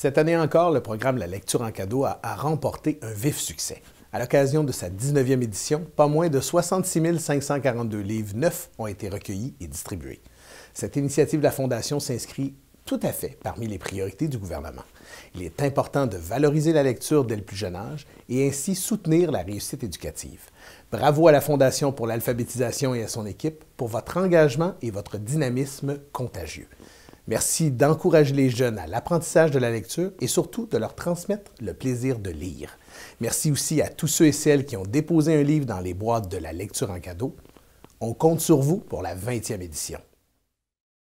Cette année encore, le programme La lecture en cadeau a, remporté un vif succès. À l'occasion de sa 19e édition, pas moins de 66 542 livres neufs ont été recueillis et distribués. Cette initiative de la Fondation s'inscrit tout à fait parmi les priorités du gouvernement. Il est important de valoriser la lecture dès le plus jeune âge et ainsi soutenir la réussite éducative. Bravo à la Fondation pour l'alphabétisation et à son équipe pour votre engagement et votre dynamisme contagieux. Merci d'encourager les jeunes à l'apprentissage de la lecture et surtout de leur transmettre le plaisir de lire. Merci aussi à tous ceux et celles qui ont déposé un livre dans les boîtes de la lecture en cadeau. On compte sur vous pour la 20e édition.